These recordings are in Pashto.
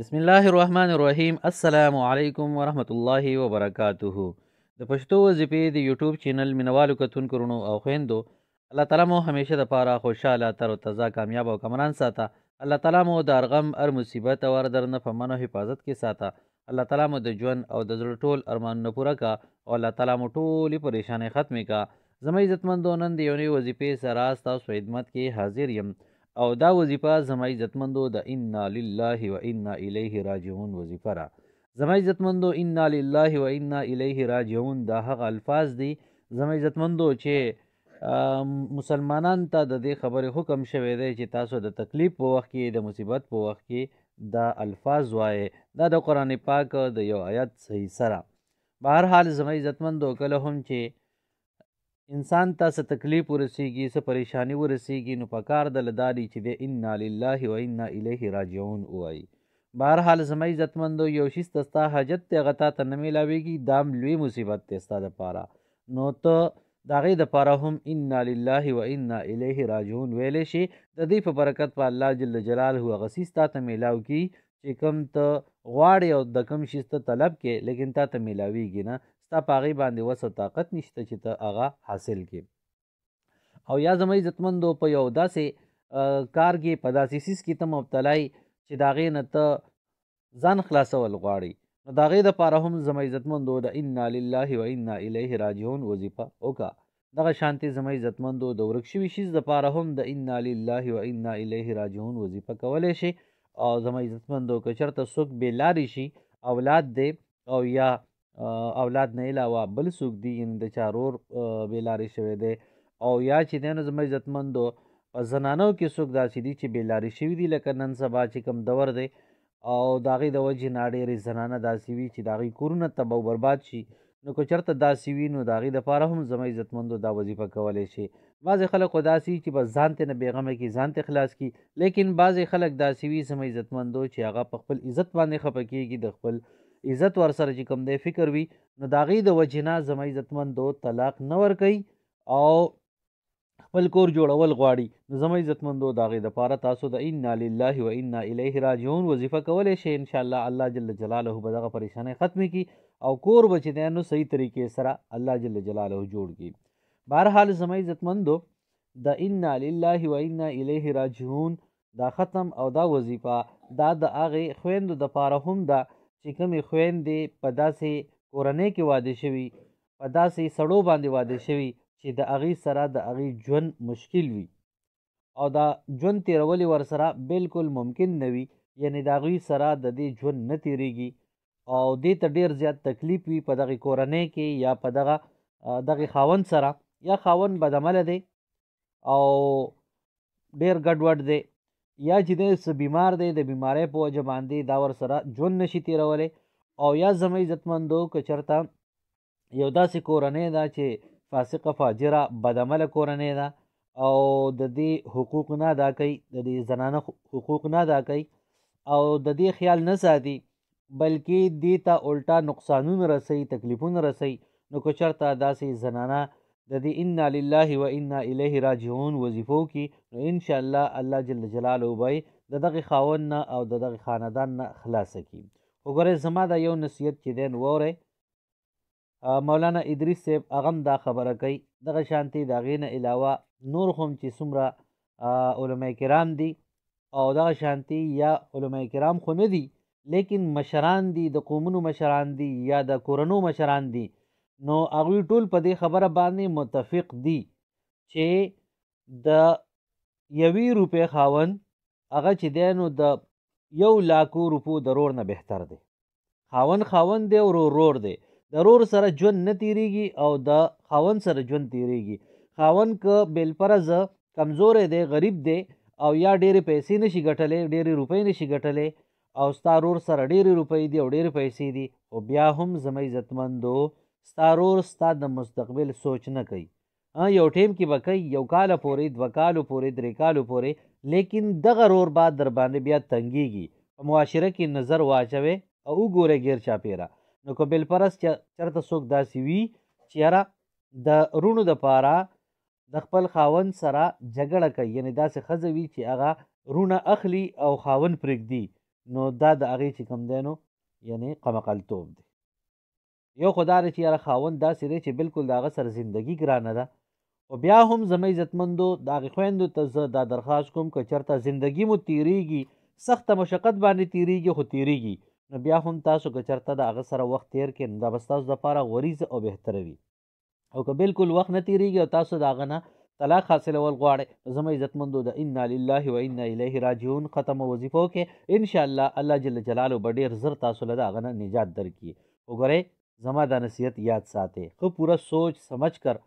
بسم الله الرحمن الرحیم السلام علیکم ورحمت الله وبرکاته د پښتو وظیفې د یوټیوب چینل مینوالو کتونکو رونو او خويندو الله تعالی مو همیشه د پاره خوشاله تر او تازه کامیاب او کمران ساته الله تعالی مو د ارغم ار مصیبت او ار درنه په منو حفاظت کې ساته الله تعالی مو د ژوند او د زړه ټول ارمانونه پوره کا او الله تعالی مو ټولې پریشانې ختمې کا زموږ عزتمندو نن د یوې وظیفې سره تاسو خدمت کې حاضر یم او دا وظیفه زما عزتمندو د انا لله و انا الیه راجعون وظیفه را زما عزتمندو انا لله و انا الیه راجعون دا هغه الفاظ دي زما عزتمندو چې مسلمانان ته د دې خبرې حکم شوی دی چې تاسو د تکلیف په وخت کې د مصیبت په وخت کې دا الفاظ وایې دا د قرآن پاک د یو آیت صحیح سره بهرحال زما عزتمندو کله هم چې انسان ته څه تکلیف ورسیږي څه پریشانی ورسیږي نو پکار ده له دا دی چې د انا لله و انا الیه راجعون ووایي بهرحال زما عزتمندو یو شي ستا حاجت دی هغه تا ته نه میلاویږي دا هم لوی مصیبت دی ستا دپاره نو ته د هغې دپاره هم انا لله و انا الیه راجعون ویلی شي د دې په برکت په الله جل جلاله هغه څیز تا ته میلاو کړي چې کوم ته غواړې او د کوم شي ته طلب کې لیکن تا ته میلاویږي نه ستا په هغې باندې وس او طاقت نشته چې ته هغه حاصل کې او یا زما عزتمندو په یو داسې کار کې په داسې سیس کې ته مبتلا چې د هغې نه ته ځان خلاصول غواړي نو د هغې دپاره هم زما عزتمندو د انا لله و انا الیه راجعون وظیفه وکړه دغه شانتې زما عزتمندو د ورک شوي شیز دپاره هم د انا لله و انا الیه راجعون وظیفه کولی شي او زما عزتمندو که چېرته څوک بې لارې شي اولاد دی او یا اولاد نه علاوه بل څوک دی یعنې د چا رور بېلارې شوی دی او یا چې دی نو زما عزتمندو په زنانو کې څوک داسې دي چې بېلارې شوي دي لکه نن سبا چې کوم دور دی او د هغې د وجې نه ډېرې زنانه داسې وي چې د هغې کورونه تبه او برباد شي نو که چېرته داسې وي نو د هغې دپاره هم زما عزتمندو دا وظیفه کولی شي بعضې خلک خو داسې وي چې بس ځان ته نه بېغمه کړي ځان ته خلاص کړي لیکن بعضې خلک داسې وي زما عزتمندو چې هغه په خپل عزت باندې خفه کېږي د خپل عزت ورسره چې کوم دی فکر وي نو د هغې د وجې نه زما عزتمندو طلاق نه ورکوي او خپل کور جوړول غواړي نو زما عزتمندو د هغې دپاره تاسو د انا لله و انا الیه راجعون وظیفه کولی شئ انشاءالله الله جل جلاله به دغه پریشانۍ ختمې کړي او کور به چې دی نو صحیح طریقې سره الله جل جلاله جوړ کړي بهرحال زما عزتمندو د انا لله و انا الیه راجعون دا ختم او دا وظیفه دا د هغې خویندو دپاره هم ده چې کومې خویندې په داسې کورنۍ کې واده شوي په داسې سړو باندې واده شوي چې د هغې سره د هغې ژوند مشکل وي او دا ژوند تیرول ورسره بالکل ممکن نه وي یعنی د هغوی سره د دې ژوند نه تیریږي او دې ته ډیر زیات تکلیف وي په دغه کورنۍ کې یا په دغه دغه خاون سره یا خاون بدعمله دی او ډیر ګډوډ دی یا چې دی څه بیمار دی د بیمارۍ په وجه باندې دا ورسره ژوند نشي تېرولی او یا زما عزتمندو که چېرته یو داسې کورنۍ ده چې فاسقه فاجره بدعمله کورنۍ ده او د دې حقوق نه ادا کوي د دې زنانه حقوق نه ادا کوي او د دې خیال نه ساتي بلکې دې ته الټا نقصانونه رسوي تکلیفونه رسوي نو که چېرته داسې زنانه د دې انا لله و انا الیه راجعون وظیفو کې نو ان شاء الله الله جل جلاله به د دغه خاون نه او د دغه خاندان نه خلاص کړي وګوره زما دا یو نصیحت چې دین وره مولانا ادریس صاحب اغم دا خبره کوي دغه شانتی د هغې نه علاوه نور هم چې څومره علما کرام دي او دغه شانتی یا علما کرام خو نه دي لیکن مشران دي د قومونو مشران دي یا د کورنو مشران دي نو هغوی ټول په دې خبره باندې متفق دي چې د یوې روپې خاون هغه چې دی نو د یو لاکو روپو د رور نه بهتر دی خاون خاون دی او رور دی د رور سره ژوند نه تیریږي او د خاون سره ژوند تیریږي خاون که بلپرز کمزورې دی غریب دی او یا ډېرې پیسې نشي ګټلې ډېرې روپۍ نشي ګټلې او ستا رور سره ډېرې روپۍ دي او ډېرې پیسې دي خو بیا هم زما عزتمندو ستارور ستا د مستقبل سوچ نه کوي یو ټیم کې به کوي یو کال پورې دوه کالو پورې درې کالو پورې لیکن دغه رور با در باندې بیا تنګیږي په معاشره کې نظر واچوي او وګوره ګیر چاپیره نو که بلپرس چرته څوک داسې وي چې یاره د رونو دپاره د خپل خاون سره جګړه کوي یعنی داسې ښځه وي چې هغه رونه اخلي او خاون پرېږدي نو دا د هغې چې کوم دی نو یعنی قمقلتوب دی یو خدا لري چې یاره خاوند داسې دی چې بلکل د هغه سره زندگی ګرانه ده خو بیا هم زما عزتمندو د هغې خویندو ته زه دا درخواست کوم که چېرته زندگی مو تیریږي سخته مشقت باندې تیریږي خو تیریږي نو بیا هم تاسو که چېرته د هغه سره وخت تیر کړئ نو دا به ستاسو دپاره غوریزه او بهتره وي او که بلکل وخت نه تیریږي او تاسو د هغه نه طلاق حاصلول غواړئ زما عزتمندو د انا لله و انا الیه راجعون ختم وظیفو کې ان شاء الله الله جل جلاله به ډیر زر تاسو له د هغه نه نجات درکړي وګورئ زما دا نصیحت یاد ساتې خو پوره سوچ سمج کر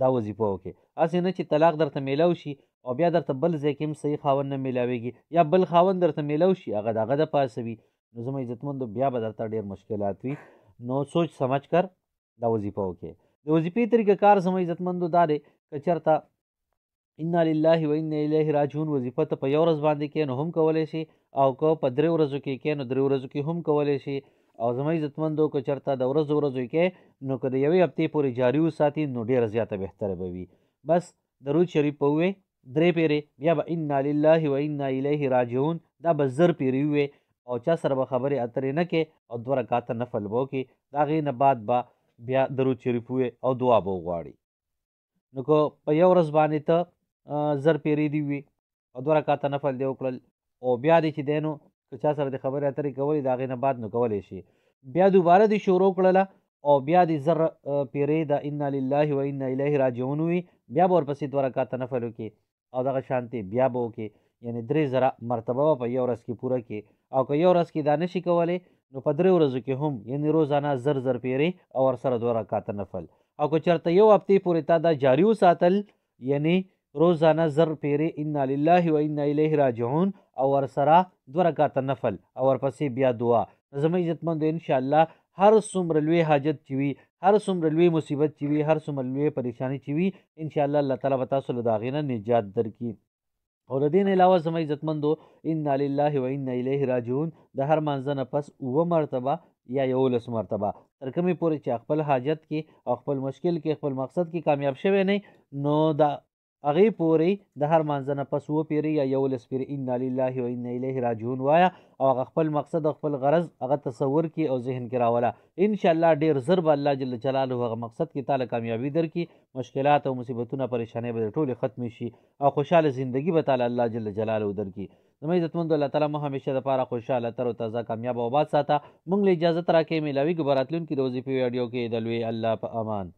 دا وظیفه وکې هسې نه چې طلاق درته میلاو شي او بیا درته بل ځای کې هم صحیح خاوند نه میلاویږي یا بل خاوند درته میلاو شي هغه د هغه د پاسوي نو زما عزتمندو بیا به درته ډېر مشکلات وي نو سوچ سمج کر دا وظیفه وکې د وظیفې طریقه کار زما عزتمندو دا دی که چېرته انا لله و انا الیه راجعون وظیفه ته په یو ورځ باندې کې نو هم کولی شي او که په درې ورځو کې کې نو درې ورځو کې هم کولی شي او زما عزتمندو که چرته د ورځو ورځو کې نو که د یوې هفتې پورې جاري وساتي نو ډېره زیاته بهتره به وي بس درود شریف به ووایې درې پیرې بیا به انا لله و انا الیه راجعون دا به زر پیرې ووایې او چا سره به خبرې اترې نه کې او دوه رکاته نفل به وکړي د هغې نه بعد به بیا درود شریف ووایې او دعا به وغواړي نو که په یو ورځ باندې ته زر پیرې دي وي او دوه رکاته نفل دې وکړل او بیا دې چې دی نو که چا سره د خبرې اترې کولې د هغې نه بعد نو کولی شي بیا دوباره دې شروع کړله او بیا دې زر پیرې د انا لله و انا الیه راجعون وي بیا به ورپسې دوه رکاته نفل وکړي او دغه شانتې بیا به وکړي یعنې درې زره مرتبه به په یو ورځ کې پوره کړي او که یو ورځ کې دا نشي کولی نو په درې ورځو کې هم یعنې روزانه زر زر پیرې او ورسره دوه رکاته نفل او که چېرته یو هفتې پورې تا دا جاري وساتل یعنې روزانه زر پیرې انا لله و انا الیه راجعون او ورسره دوه رکعاته نفل او ورپسې بیا دعا زما عزتمندو انشاءالله هر څومره لوی حاجت چې وي هر څومره لوی مصیبت چې وي هر څومره لوی پریشانی چې وي انشاءالله الله تعالی به تاسو له د هغې نه نجات درکړي او د دې نه علاوه زما عزتمندو انا لله و انا الیه راجعون د هر مانځه نه پس اووه مرتبه یا یولس مرتبه تر کومې پورې چې خپل حاجت کې او خپل مشکل کې خپل مقصد کې کامیاب شوی نه نو دا هغې پورې د هر مانځه نه پس اووه پېرې یا یولس پېرې انا لله و انا الیه راجعون وایه او هغه خپل مقصد او خپل غرض هغه تصور کې او ذهن کې راوله انشاءالله ډېر زر به الله جل جلاله هغه مقصد کې تاله کامیابي درکړي مشکلات او مصیبتونه پریشانۍ به ټولې ختمې شي او خوشحاله زندگی به تاله الله جل جلاله درکړي زموږ عزتمندو الله تعالی مو همیشه دپاره خوشحاله تر او تازه کامیاب او آباد ساته موږ له اجازت راکړئ میلاویږو به راتلونکي د وظیفې ویډیو کې د لوی الله په امان